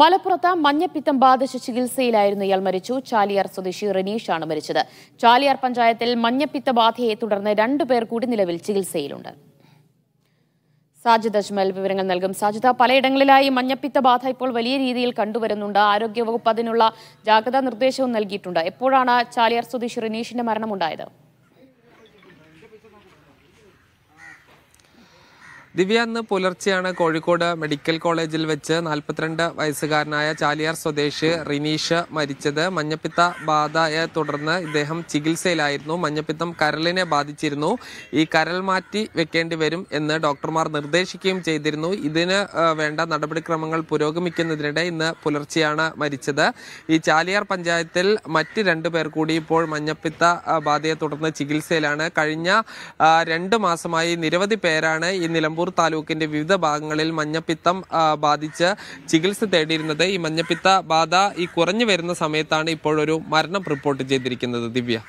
മലപ്പുറത്ത് മഞ്ഞപ്പിത്തം ബാധിച്ച് ചികിത്സയിലായിരുന്നു ഇയാൾ മരിച്ചു ചാലിയാർ സ്വദേശി റനീഷാണ് മരിച്ചത് ചാലിയാർ പഞ്ചായത്തിൽ മഞ്ഞപ്പിത്ത ബാധയെ തുടർന്ന് രണ്ടുപേർ കൂടി നിലവിൽ ചികിത്സയിലുണ്ട് സാജിദ് അജ്മൽ വിവരങ്ങൾ നൽകും സാജിദ പലയിടങ്ങളിലായി മഞ്ഞപ്പിത്ത ബാധ ഇപ്പോൾ വലിയ രീതിയിൽ കണ്ടുവരുന്നുണ്ട് ആരോഗ്യവകുപ്പ് അതിനുള്ള ജാഗ്രതാ നിർദ്ദേശവും നൽകിയിട്ടുണ്ട് എപ്പോഴാണ് ചാലിയാർ സ്വദേശി റനീഷിന്റെ മരണമുണ്ടായത് ദിവ്യ അന്ന് പുലർച്ചെയാണ് കോഴിക്കോട് മെഡിക്കൽ കോളേജിൽ വെച്ച് നാൽപ്പത്തിരണ്ട് വയസ്സുകാരനായ ചാലിയാർ സ്വദേശി റിനീഷ് മരിച്ചത് മഞ്ഞപ്പിത്ത ബാധയെ തുടർന്ന് ഇദ്ദേഹം ചികിത്സയിലായിരുന്നു മഞ്ഞപ്പിത്തം കരളിനെ ബാധിച്ചിരുന്നു ഈ കരൾ മാറ്റി വെക്കേണ്ടി വരും എന്ന് ഡോക്ടർമാർ നിർദ്ദേശിക്കുകയും ചെയ്തിരുന്നു ഇതിന് വേണ്ട നടപടിക്രമങ്ങൾ പുരോഗമിക്കുന്നതിനിടെ ഇന്ന് പുലർച്ചെയാണ് മരിച്ചത് ഈ ചാലിയാർ പഞ്ചായത്തിൽ മറ്റ് രണ്ടു പേർ കൂടി ഇപ്പോൾ മഞ്ഞപ്പിത്ത ബാധയെ തുടർന്ന് ചികിത്സയിലാണ് കഴിഞ്ഞ രണ്ട് മാസമായി നിരവധി പേരാണ് ഈ നിലമ്പൂർ താലൂക്കിന്റെ വിവിധ ഭാഗങ്ങളിൽ മഞ്ഞപ്പിത്തം ബാധിച്ച് ചികിത്സ തേടിയിരുന്നത് ഈ മഞ്ഞപ്പിത്ത ബാധ ഈ കുറഞ്ഞു വരുന്ന സമയത്താണ് ഇപ്പോഴൊരു മരണം റിപ്പോർട്ട് ചെയ്തിരിക്കുന്നത് ദിവ്യ